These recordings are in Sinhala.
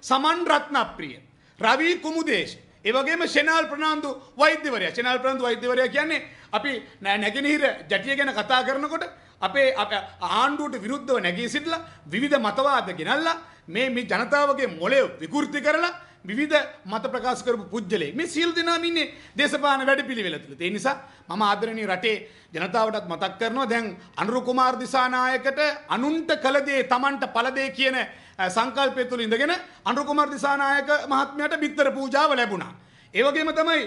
සමන් රත්නප්‍රිය රවී කුමුදේශ ඒවගේම ෂෙනල් ප්‍රනාන්දු වෛද්‍යවරයා ෂෙනල් ප්‍රනාන්දු වෛද්‍යවරයා කියන්නේ අපි නැගෙනහිර ජටිය ගැන කතා කරනකොට අපේ ආණ්ඩුවට විරුද්ධව නැගී සිටලා විවිධ මතවාද ගෙනල්ලා මේ මේ ජනතාවගේ මොලේ විකෘති කරලා විවිධ මත ප්‍රකාශ කරපු පුද්ගලයෙක්. මේ සියලු දෙනාම ඉන්නේ දේශපාලන වැඩපිළිවෙල තුල. ඒ නිසා මම ආදරණීය රටේ ජනතාවටත් මතක් කරනවා දැන් අනුර කුමාර දිසානායකට අනුන්ට කළ දේ Tamanට පළ දේ කියන සංකල්පය තුල ඉඳගෙන අනුර කුමාර දිසානායක මහත්මයාට බිත්තර පූජාව ලැබුණා. ඒ වගේම තමයි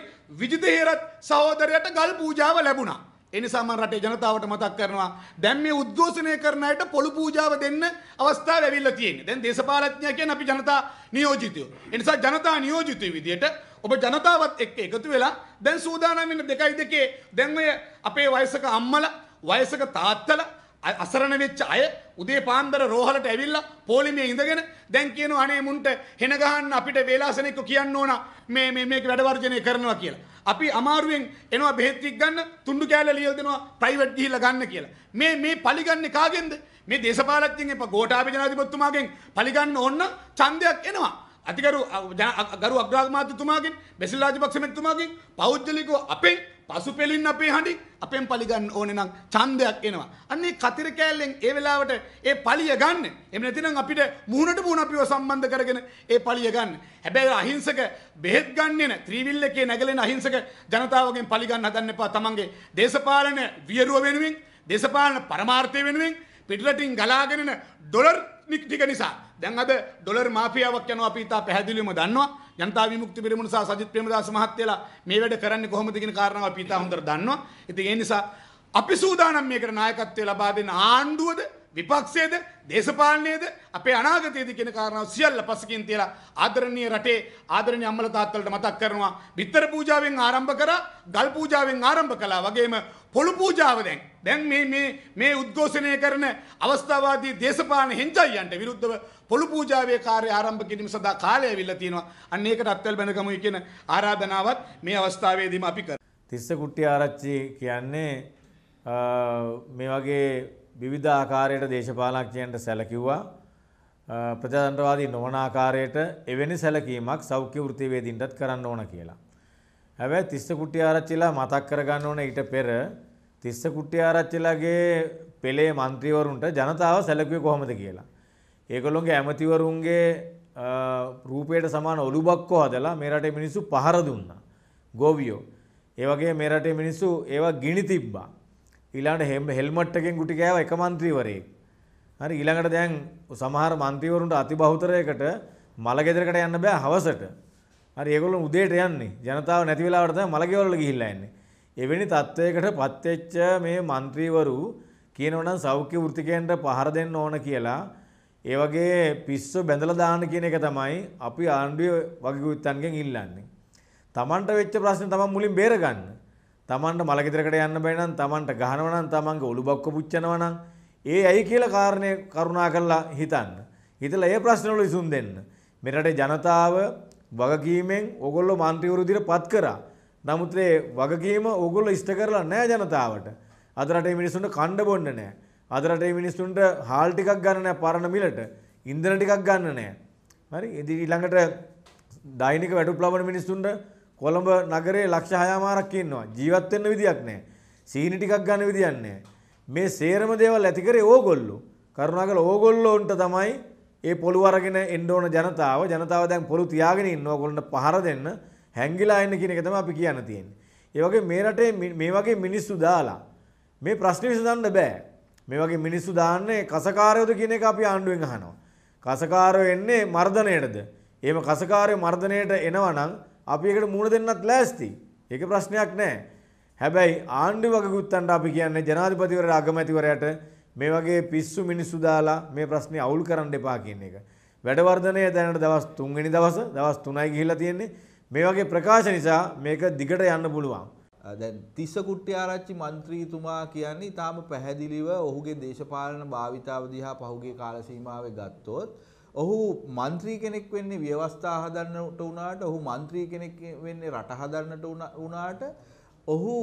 විජිත හේරත් සහෝදරයට ගල් පූජාව ලැබුණා. එනිසා මම රටේ ජනතාවට මතක් කරනවා දැන් මේ උද්ඝෝෂණය කරන අයට පොළු පූජාව දෙන්න අවස්ථාව ලැබිලා තියෙන්නේ. දැන් දේශපාලඥයා කියන්නේ අපි ජනතා නියෝජිතයෝ. ඒ නිසා ජනතා නියෝජිතයෝ විදියට ඔබ ජනතාවත් එක්ක එකතු වෙලා දැන් සූදානම් වෙන දෙකයි දෙකේ දැන් ඔය අපේ වයසක අම්මලා වයසක තාත්තලා අසරණ වෙච්ච අය උදේ පාන්දර රෝහලට ඇවිල්ලා පොලිමේ ඉඳගෙන දැන් කියනවා අනේ මුන්ට හෙන ගහන්න අපිට වේලාසනෙක කියන්න ඕන මේ මේ මේක වැඩ වර්ජනය කරනවා කියලා. අපි අමාරුවෙන් එනවා බෙහෙත් ගන්න තුන්ඩු කෑල්ල ලියලා දෙනවා ප්‍රයිවට් ගිහිල්ලා ගන්න කියලා. මේ මේ පලිගන්නේ කාගෙන්ද? මේ දේශපාලඥයන් එපා ගෝඨාභය ජනාධිපතිතුමාගෙන් පලිගන්න ඕන ඡන්දයක් එනවා. අතිගරු ගරු අග්‍රාමාත්‍යතුමාගෙන් බෙසිල් රාජපක්ෂ මැතිතුමාගෙන් පෞද්ගලිකව අපෙන් පසු පෙලින් අපේ හඬි අපෙන් පලිගන්න ඕන නම් චන්දයක් එනවා. අන්නේ කතිර කෑල්ලෙන් ඒ වෙලාවට ඒ පලිය ගන්න. එම නැතිනම් අපිට මුහුණට මුහුණ අපිව සම්බන්ධ කරගෙන ඒ පලිය ගන්න. හැබැයි අහිංසක බෙහෙත් ගන්නෙ නැ ත්‍රිවිල් එකේ නැගලෙන අහිංසක ජනතාවගෙන් පලිගන්න හදන්න එපා. තමන්ගේ දේශපාලන වියරුව වෙනුවෙන්, දේශපාලන පරමාර්ථය වෙනුවෙන් පිටරටින් ගලාගෙන ඩොලර් ටික නිසා. දැන් අද ඩොලර් මාෆියාවක් යනවා අපි තා පැහැදිලිවම දන්නවා. ජනතා විමුක්ති පෙරමුණ සහ සජිත් ප්‍රේමදාස මහත්තයලා මේ වැඩ කරන්නේ කොහොමද කියන කාරණාව අපි ඉතා හොඳට දන්නවා. ඉතින් ඒ නිසා අපි සූදානම් මේකට නායකත්වය ලබා දෙන ආණ්ඩුවද විපක්ෂයේද දේශපාලනයේද අපේ අනාගතයේද කියන කාරණාව සියල්ල පසකින් තියලා ආදරණීය රටේ ආදරණීය අම්මලා තාත්තලට මතක් කරනවා බිත්තර පූජාවෙන් ආරම්භ කරා ගල් පූජාවෙන් ආරම්භ කළා වගේම පොළු පූජාව දැන් දැන් මේ මේ මේ උද්ඝෝෂණය කරන අවස්ථාවාදී දේශපාලන හෙන්ජයියන්ට විරුද්ධව පොළු පූජාවේ කාර්ය ආරම්භ කිරීම සඳහා කාලය ඇවිල්ලා තියෙනවා අන්න ඒකට අත්වල බැනගමුයි කියන ආරාධනාවත් මේ අවස්ථාවේදීම අපි කරා තිස්ස කුට්ටි ආරච්චි කියන්නේ මේ වගේ විවිධ ආකාරයට දේශපාලඥයන්ට සැලකිව්වා ප්‍රජාතන්ත්‍රවාදී නොවන ආකාරයට එවැනි සැලකීමක් සෞඛ්‍ය වෘත්තිවේදීන්ටත් කරන්න ඕන කියලා. හැබැයි තිස්ස කුට්ටිආරච්චිලා මතක් කරගන්න ඕන ඊට පෙර තිස්ස කුට්ටිආරච්චිලාගේ පෙළේ മന്ത്രിවරුන්ට ජනතාව සැලකුවේ කොහොමද කියලා. ඒගොල්ලොන්ගේ ඇමතිවරුන්ගේ රූපයට සමාන ඔලු බක්කෝ හදලා මේ රටේ මිනිස්සු පහර දුන්නා. ගෝවියෝ. ඒ වගේ මේ රටේ මිනිස්සු ඒවා ගිනි තිබ්බා. ඊළඟට හෙම් හෙල්මට් එකෙන් ගුටි කෑව එක മന്ത്രിවරයෙක්. හරි ඊළඟට දැන් සමහර മന്ത്രിවරුන්ට අතිබහුතරයකට මල ගෙදරකට යන්න බෑ හවසට. හරි ඒගොල්ලෝ උදේට යන්නේ. ජනතාව නැති වෙලාවට තමයි මල ගෙවල් වල ගිහිල්ලා යන්නේ. එවැනි තත්වයකට පත් වෙච්ච මේ മന്ത്രിවරු කියනවනම් සෞඛ්‍ය වෘත්තිකයන්ට පහර දෙන්න ඕන කියලා ඒ වගේ පිස්සු බැඳලා දාන්න කියන එක තමයි අපි ආණ්ඩුවේ වගකීම් ඉල්ලන්නේ. Tamanට වෙච්ච ප්‍රශ්නේ Taman මුලින් බේරගන්න. තමන්ට මළගෙදරකට යන්න බැනම් තමන්ට ගහනවනම් තමන්ගේ ඔලු බක්ක පුච්චනවනම් ඒ ඇයි කියලා කාරණය කරුණා කරලා හිතන්න. හිතලා ඒ ප්‍රශ්නවල විසුම් දෙන්න. මෙරටේ ජනතාව වගකීමෙන් ඕගොල්ලෝ මන්ත්‍රීවරු විදිහට පත් කරා. නමුත් ඒ වගකීම ඕගොල්ලෝ ඉෂ්ට කරලා නැහැ ජනතාවට. අද රටේ මිනිස්සුන්ට කණ්ඩ බොන්න නැහැ. අද රටේ මිනිස්සුන්ට හාල් ටිකක් ගන්න නැහැ පරණ මිලට. ඉන්ධන ටිකක් ගන්න නැහැ. හරි? ඉතින් ඊළඟට දෛනික වැටුප් ලබන මිනිස්සුන්ට කොළඹ නගරේ ලක්ෂ හයමාරක් ඉන්නවා. ජීවත් වෙන්න විදියක් නැහැ. සීනි ටිකක් ගන්න විදියක් නැහැ. මේ සේරම දේවල් ඇති කරේ ඕගොල්ලෝ. කරුණාකර ඕගොල්ලෝන්ට තමයි ඒ පොළු අරගෙන එන්න ඕන ජනතාව ජනතාව දැන් පොළු තියාගෙන ඉන්න ඕගොල්ලන්ට පහර දෙන්න හැංගිලා ඉන්න කියන එක තමයි අපි කියන්න තියෙන්නේ. ඒ වගේ මේ රටේ මේ වගේ මිනිස්සු දාලා මේ ප්‍රශ්නේ විසඳන්න බෑ. මේ වගේ මිනිස්සු දාන්නේ කසකාරයෝද කියන එක අපි ආණ්ඩුවෙන් අහනවා. කසකාරයෝ එන්නේ මර්ධණයටද? එහෙම කසකාරයෝ මර්ධණයට එනවා නම් අපි එකට මුණ දෙන්නත් ලෑස්ති. ඒක ප්‍රශ්නයක් නෑ. හැබැයි ආණ්ඩු වගකුත්තන්ට අපි කියන්නේ ජනාධිපතිවරට අගමැතිවරයට මේ වගේ පිස්සු මිනිස්සු දාලා මේ ප්‍රශ්නේ අවුල් කරන්න එපා කියන එක. වැඩවර්ධනය දැනට දවස් 3 වෙනි දවස දවස් 3යි ගිහිලා තියෙන්නේ. මේ වගේ ප්‍රකාශ නිසා මේක දිගට යන්න පුළුවන්. දැන් තිස්ස කුට්ටිආරච්චි මන්ත්‍රීතුමා කියන්නේ ඊටාම පැහැදිලිව ඔහුගේ දේශපාලන භාවිතාව දිහා පහුගිය කාල සීමාවේ ගත්තොත් ඔහු മന്ത്രി කෙනෙක් වෙන්නේ ව්‍යවස්ථා හදන්නට වුණාට ඔහු മന്ത്രി කෙනෙක් වෙන්නේ රට හදන්නට වුණාට ඔහු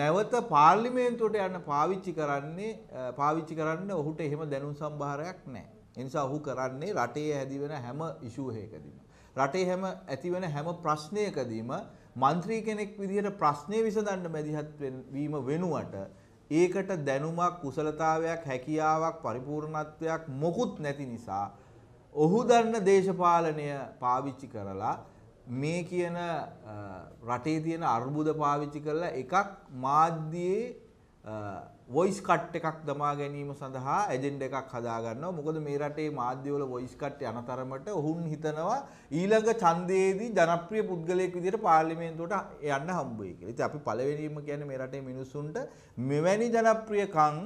නැවත පාර්ලිමේන්තුවට යන්න පාවිච්චි කරන්නේ පාවිච්චි කරන්න ඔහුට එහෙම දැනුම් සම්භාරයක් නැහැ. ඒ නිසා ඔහු කරන්නේ රටේ ඇතිවෙන හැම ඉෂුව එකකදීම රටේ හැම ඇතිවෙන හැම ප්‍රශ්නයකදීම മന്ത്രി කෙනෙක් විදිහට ප්‍රශ්නේ විසඳන්න මැදිහත් වීම වෙනුවට ඒකට දැනුමක් කුසලතාවයක් හැකියාවක් පරිපූර්ණත්වයක් මොකුත් නැති නිසා ඔහු දන්න දේශපාලනය පාවිච්චි කරලා මේ කියන රටේ තියෙන අර්බුද පාවිච්චි කරලා එකක් මාධ්‍යයේ වොයිස් කට් එකක් දමා ගැනීම සඳහා ඇජෙන්ඩ එකක් හදාගන්නවා මොකද මේ රටේ මාධ්‍යවල වොයිස් කට් යන තරමට ඔවුන් හිතනවා ඊළඟ ඡන්දයේදී ජනප්‍රිය පුද්ගලයෙක් විදිහට පාර්ලිමේන්තුවට යන්න හම්බ වෙයි කියලා. ඉතින් අපි පළවෙනිම කියන්නේ මේ රටේ මිනිස්සුන්ට මෙවැනි ජනප්‍රියකම්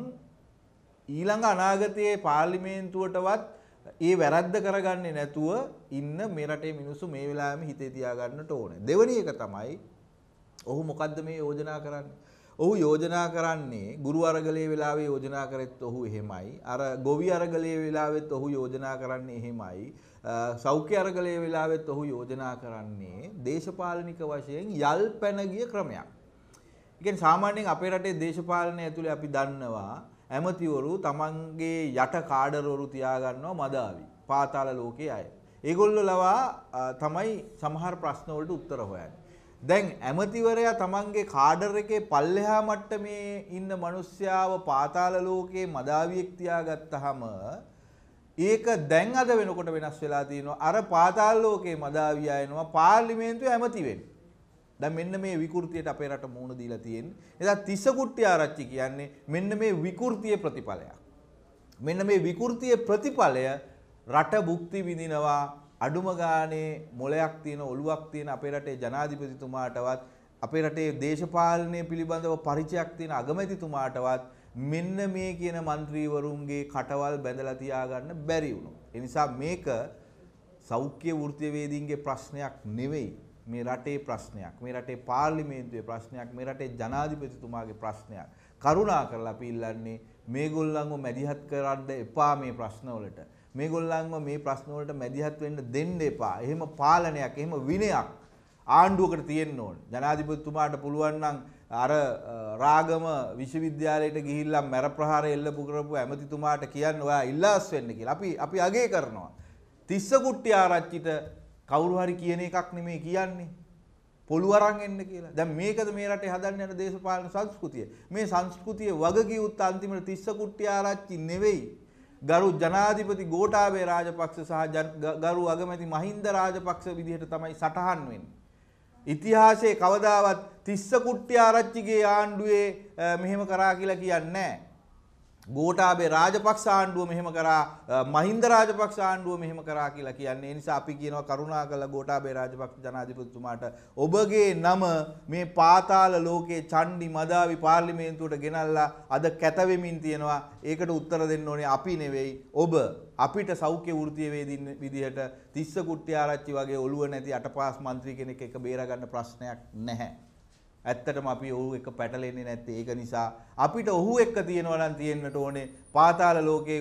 ඊළඟ අනාගතයේ පාර්ලිමේන්තුවටවත් ඒ වැරද්ද කරගන්නේ නැතුව ඉන්න මේ රටේ මිනිස්සු මේ වෙලාවෙම හිතේ තියාගන්නට ඕනේ. දෙවැනි එක තමයි ඔහු මොකද්ද මේ යෝජනා කරන්නේ? ඔහු යෝජනා කරන්නේ ගුරු අරගලයේ වෙලාවේ යෝජනා කරෙත් ඔහු එහෙමයි. අර ගොවි අරගලයේ වෙලාවෙත් ඔහු යෝජනා කරන්නේ එහෙමයි. සෞඛ්‍ය අරගලයේ වෙලාවෙත් ඔහු යෝජනා කරන්නේ දේශපාලනික වශයෙන් යල් පැන ගිය ක්‍රමයක්. ඒ කියන්නේ සාමාන්‍යයෙන් අපේ රටේ දේශපාලනය ඇතුලේ අපි දන්නවා ඇමතිවරු තමන්ගේ යට කාඩරවරු තියාගන්නවා මදාවි. පාතාල ලෝකයේ අය. ඒගොල්ලෝ ලවා තමයි සමහර ප්‍රශ්නවලට උත්තර හොයන්නේ. දැන් ඇමතිවරයා තමන්ගේ කාඩර් එකේ පල්ලෙහා මට්ටමේ ඉන්න මිනිස්යාව පාතාල ලෝකයේ මදාවියෙක් තියාගත්තාම ඒක දැන් අද වෙනකොට වෙනස් වෙලා තියෙනවා. අර පාතාල ලෝකයේ මදාවියා එනවා පාර්ලිමේන්තුවේ ඇමති වෙන්න. දැන් මෙන්න මේ විකෘතියට අපේ රට මුහුණ දීලා තියෙන්නේ. එදා තිස්සකුට්ටි ආරච්චි කියන්නේ මෙන්න මේ විකෘතියේ ප්‍රතිඵලයක්. මෙන්න මේ විකෘතියේ ප්‍රතිඵලය රට භුක්ති විඳිනවා අඩුම ගානේ මොලයක් තියෙන ඔලුවක් තියෙන අපේ රටේ ජනාධිපතිතුමාටවත් අපේ රටේ දේශපාලනය පිළිබඳව පරිචයක් තියෙන අගමැතිතුමාටවත් මෙන්න මේ කියන മന്ത്രിවරුන්ගේ කටවල් බැඳලා තියාගන්න බැරි වුණා. ඒ නිසා මේක සෞඛ්‍ය වෘත්තීය වේදීන්ගේ ප්‍රශ්නයක් නෙවෙයි. මේ රටේ ප්‍රශ්නයක් මේ රටේ පාර්ලිමේන්තුවේ ප්‍රශ්නයක් මේ රටේ ජනාධිපතිතුමාගේ ප්‍රශ්නයක් කරුණා කරලා අපි ඉල්ලන්නේ මේගොල්ලන්ව මැදිහත් කරන්න එපා මේ ප්‍රශ්නවලට මේගොල්ලන්ව මේ ප්‍රශ්නවලට මැදිහත් වෙන්න දෙන්න එපා එහෙම පාලනයක් එහෙම විනයක් ආණ්ඩුවකට තියෙන්න ඕන ජනාධිපතිතුමාට පුළුවන් නම් අර රාගම විශ්වවිද්‍යාලයට ගිහිල්ලා මැර ප්‍රහාර එල්ලපු කරපු ඇමතිතුමාට කියන්න ඔයා ඉල්ලාස් වෙන්න කියලා අපි අපි අගය කරනවා තිස්ස කුට්ටි ආරච්චිට කවුරු හරි කියන එකක් නෙමෙයි කියන්නේ. පොළු අරන් එන්න කියලා. දැන් මේකද මේ රටේ හදන්න යන දේශපාලන සංස්කෘතිය. මේ සංස්කෘතිය වගකීමුත් අන්තිමට තිස්ස කුට්ටි ආරච්චි නෙවෙයි. ගරු ජනාධිපති ගෝඨාභය රාජපක්ෂ සහ ගරු අගමැති මහින්ද රාජපක්ෂ විදිහට තමයි සටහන් වෙන්නේ. ඉතිහාසයේ කවදාවත් තිස්ස කුට්ටි ආරච්චිගේ ආණ්ඩුවේ මෙහෙම කරා කියලා කියන්නේ නැහැ. ගෝටාබේ රාජපක්ෂ ආණ්ඩුව මෙහෙම කරා මහින්ද රාජපක්ෂ ආණ්ඩුව මෙහෙම කරා කියලා කියන්නේ. ඒ නිසා අපි කියනවා කරුණාකරලා ගෝටාබේ රාජපක්ෂ ජනාධිපතිතුමාට ඔබගේ නම මේ පාතාල ලෝකයේ චණ්ඩි මදාවි පාර්ලිමේන්තුවට ගෙනල්ලා අද කැත වෙමින් තියෙනවා. ඒකට උත්තර දෙන්න ඕනේ අපි නෙවෙයි ඔබ. අපිට සෞඛ්‍ය වෘතිය වේදින් විදිහට තිස්ස කුට්ටිආරච්චි වගේ ඔළුව නැති අටපාස් മന്ത്രി කෙනෙක් එක බේරගන්න ප්‍රශ්නයක් නැහැ. ඇත්තටම අපි ඔහු එක පැටලෙන්නේ නැත්තේ ඒක නිසා අපිට ඔහු එක්ක තියෙනවා නම් තියෙන්නට ඕනේ පාතාල ලෝකේ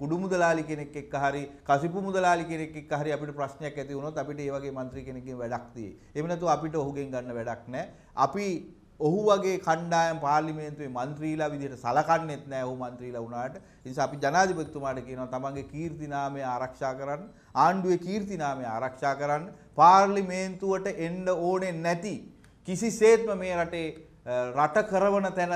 කුඩු මුදලාලි කෙනෙක් එක්ක හරි කසිපු මුදලාලි කෙනෙක් එක්ක හරි අපිට ප්‍රශ්නයක් ඇති වුණොත් අපිට ඒ වගේ മന്ത്രി කෙනෙක්ගෙන් වැඩක් තියෙයි. එහෙම නැතුව අපිට ඔහුගෙන් ගන්න වැඩක් නැහැ. අපි ඔහු වගේ කණ්ඩායම් පාර්ලිමේන්තුවේ മന്ത്രിලා විදිහට සලකන්නේත් නැහැ ඔහු മന്ത്രിලා වුණාට. ඒ නිසා අපි ජනාධිපතිතුමාට කියනවා තමන්ගේ කීර්ති නාමය ආරක්ෂා කරන්න, ආණ්ඩුවේ කීර්ති නාමය ආරක්ෂා කරන්න, පාර්ලිමේන්තුවට එන්න ඕනේ නැති කිසිසේත්ම මේ රටේ රට කරවන තැන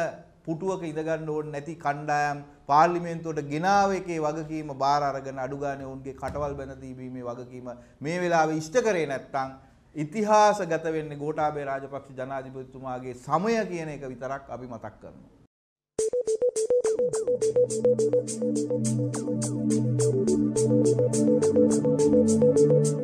පුටුවක ඉඳගන්න ඕනේ නැති කණ්ඩායම් පාර්ලිමේන්තුවට ගෙනාව එකේ වගකීම බාර අරගෙන අඩු ගානේ ඔවුන්ගේ කටවල් බැඳ තීබීමේ වගකීම මේ වෙලාවේ ඉෂ්ට කරේ නැත්නම් ඉතිහාසගත වෙන්නේ ගෝඨාභය රාජපක්ෂ ජනාධිපතිතුමාගේ සමය කියන එක විතරක් අපි මතක් කරනවා. Thank you.